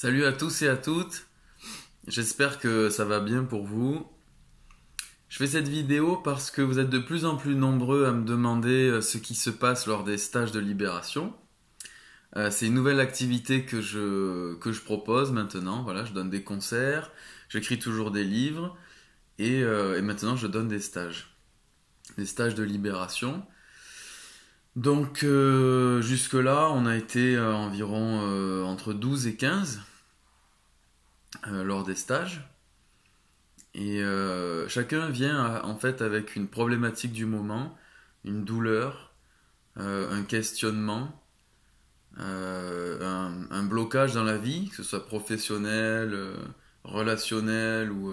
Salut à tous et à toutes. J'espère que ça va bien pour vous. Je fais cette vidéo parce que vous êtes de plus en plus nombreux à me demander euh, ce qui se passe lors des stages de libération. Euh, c'est une nouvelle activité que je, que je propose maintenant. Voilà, je donne des concerts, j'écris toujours des livres et, euh, et, maintenant je donne des stages. Des stages de libération. Donc jusque-là, on a été environ entre 12 et 15 euh, lors des stages. Et euh, chacun vient euh, en fait avec une problématique du moment, une douleur, un questionnement, un, blocage dans la vie, que ce soit professionnel, relationnel ou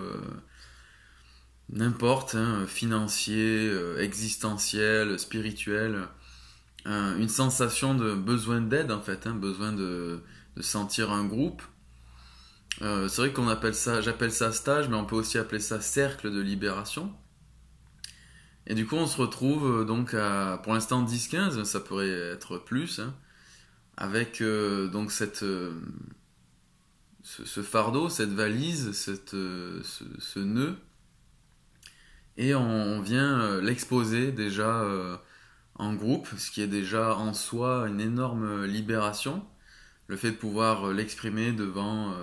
n'importe, hein, financier, existentiel, spirituel, une sensation de besoin d'aide en fait, hein, besoin de, sentir un groupe, euh, c'est vrai qu'on appelle ça, j'appelle ça stage, mais on peut aussi appeler ça cercle de libération. Et du coup, on se retrouve euh, donc à, pour l'instant 10-15, ça pourrait être plus, hein, avec euh, donc cette, euh, ce, fardeau, cette valise, cette, ce, ce, nœud, et on, on vient l'exposer déjà en groupe, ce qui est déjà en soi une énorme libération, le fait de pouvoir l'exprimer devant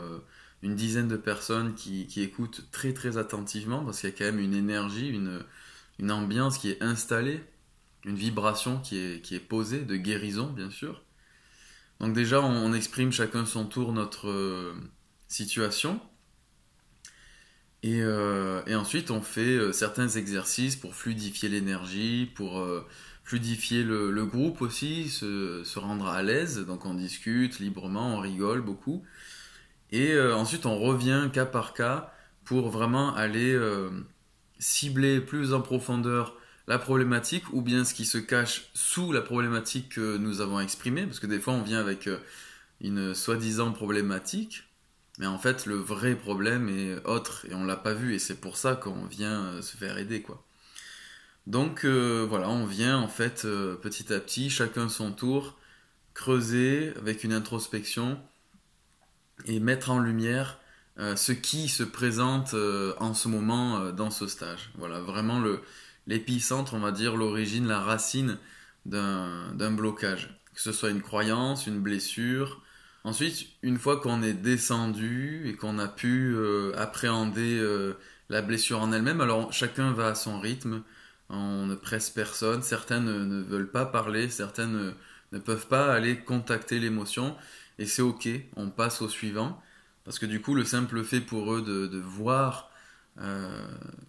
une dizaine de personnes qui, écoutent très très attentivement parce qu'il y a quand même une énergie, une, une ambiance qui est installée, une vibration qui est, qui est posée, de guérison bien sûr. Donc déjà on, exprime chacun son tour notre euh, situation. Euh, et, ensuite, on fait euh, certains exercices pour fluidifier l'énergie, pour fluidifier le, groupe aussi, se, se rendre à l'aise. Donc on discute librement, on rigole beaucoup. Et euh, ensuite, on revient cas par cas pour vraiment aller euh, cibler plus en profondeur la problématique ou bien ce qui se cache sous la problématique que nous avons exprimée. Parce que des fois, on vient avec euh, une soi-disant problématique, mais en fait, le vrai problème est autre et on l'a pas vu. Et c'est pour ça qu'on vient se faire aider, quoi. Donc voilà, on vient en fait petit à petit, chacun son tour, creuser avec une introspection et mettre en lumière euh, ce qui se présente euh, en ce moment euh, dans ce stage. Voilà, vraiment le, l'épicentre, on va dire, l'origine, la racine d'un, blocage. Que ce soit une croyance, une blessure. Ensuite, une fois qu'on est descendu et qu'on a pu appréhender la blessure en elle-même, alors chacun va à son rythme, on ne presse personne, certains ne, veulent pas parler, certains ne peuvent pas aller contacter l'émotion et c'est ok, on passe au suivant, parce que du coup le simple fait pour eux de, voir euh,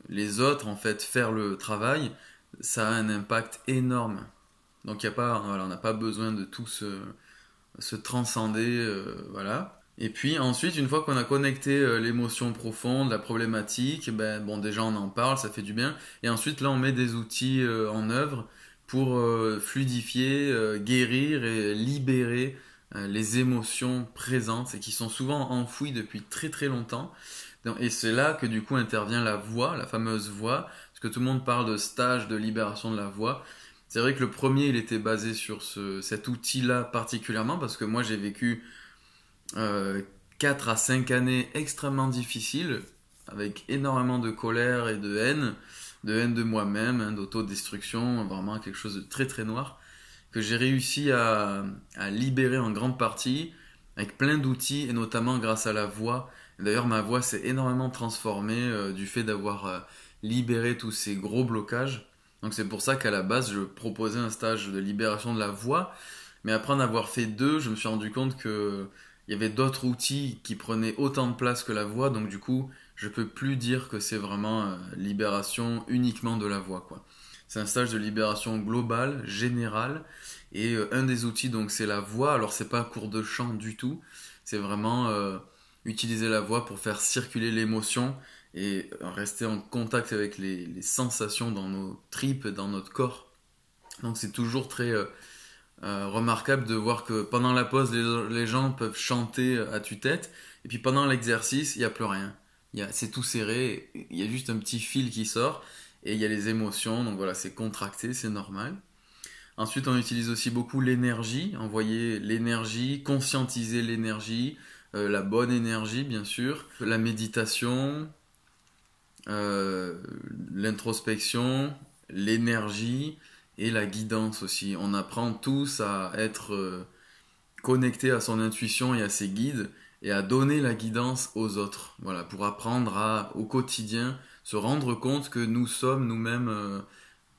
les autres en fait faire le travail, ça a un impact énorme. Donc y a pas, voilà, on n'a pas besoin de tout se, se transcender, euh, voilà. Et puis ensuite, une fois qu'on a connecté euh, l'émotion profonde, la problématique, ben, bon déjà on en parle, ça fait du bien. Et ensuite là, on met des outils en œuvre pour fluidifier, guérir et libérer euh, les émotions présentes et qui sont souvent enfouies depuis très très longtemps. Et c'est là que du coup intervient la voix, la fameuse voix, parce que tout le monde parle de stage de libération de la voix. C'est vrai que le premier, il était basé sur cet outil-là particulièrement, parce que moi j'ai vécu euh, 4 à 5 années extrêmement difficiles, avec énormément de colère et de haine, de haine de moi-même, hein, d'autodestruction, vraiment quelque chose de très très noir que j'ai réussi à, libérer en grande partie avec plein d'outils et notamment grâce à la voix. D'ailleurs, ma voix s'est énormément transformée euh, du fait d'avoir euh, libéré tous ces gros blocages. Donc c'est pour ça qu'à la base, je proposais un stage de libération de la voix. Mais après en avoir fait deux, je me suis rendu compte que y avait d'autres outils qui prenaient autant de place que la voix. Donc du coup, je peux plus dire que c'est vraiment euh, libération uniquement de la voix, quoi. C'est un stage de libération globale, générale. Et euh, un des outils, donc, c'est la voix. Alors, c'est pas un cours de chant du tout. C'est vraiment euh, utiliser la voix pour faire circuler l'émotion et euh, rester en contact avec les, sensations dans nos tripes, dans notre corps. Donc, c'est toujours très remarquable de voir que pendant la pause, les, les gens peuvent chanter à tue-tête. Et puis pendant l'exercice, il n'y a plus rien. C'est tout serré. Il y a juste un petit fil qui sort et il y a les émotions, donc voilà, c'est contracté, c'est normal. Ensuite, on utilise aussi beaucoup l'énergie, envoyer l'énergie, conscientiser l'énergie, euh, la bonne énergie bien sûr, la méditation, euh, l'introspection, l'énergie et la guidance aussi. On apprend tous à être euh, connectés à son intuition et à ses guides et à donner la guidance aux autres. Voilà, pour apprendre à, au quotidien, se rendre compte que nous sommes nous-mêmes euh,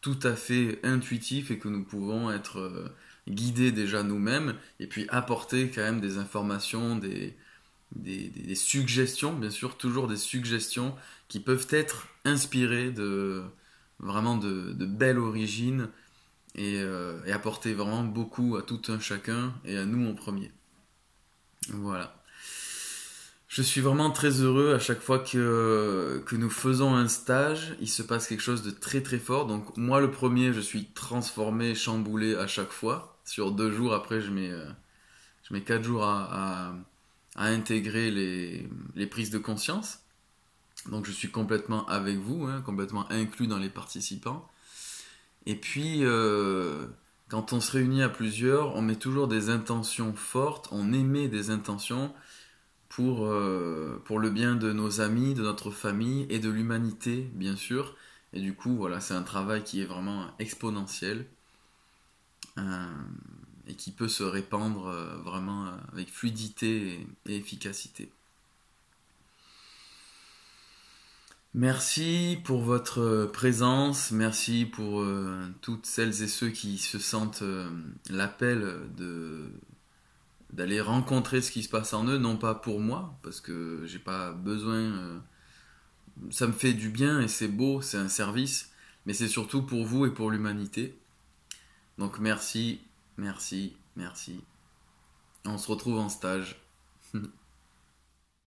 tout à fait intuitifs et que nous pouvons être euh, guidés déjà nous-mêmes et puis apporter quand même des informations, des, des, suggestions, bien sûr, toujours des suggestions qui peuvent être inspirées de vraiment de, belles origines et, euh, et apporter vraiment beaucoup à tout un chacun et à nous en premier. Voilà. Je suis vraiment très heureux à chaque fois que, que nous faisons un stage, il se passe quelque chose de très très fort. Donc moi le premier, je suis transformé, chamboulé à chaque fois. Sur deux jours, après je mets, euh, je mets quatre jours à, intégrer les, prises de conscience. Donc je suis complètement avec vous, hein, complètement inclus dans les participants. Et puis, euh, quand on se réunit à plusieurs, on met toujours des intentions fortes, on émet des intentions pour, euh, pour le bien de nos amis, de notre famille et de l'humanité, bien sûr. Et du coup, voilà, c'est un travail qui est vraiment exponentiel euh, et qui peut se répandre euh, vraiment avec fluidité et, efficacité. Merci pour votre présence, merci pour toutes celles et ceux qui se sentent l'appel de d'aller rencontrer ce qui se passe en eux, non pas pour moi, parce que j'ai pas besoin. Euh, ça me fait du bien et c'est beau, c'est un service, mais c'est surtout pour vous et pour l'humanité. Donc merci, merci, merci. On se retrouve en stage.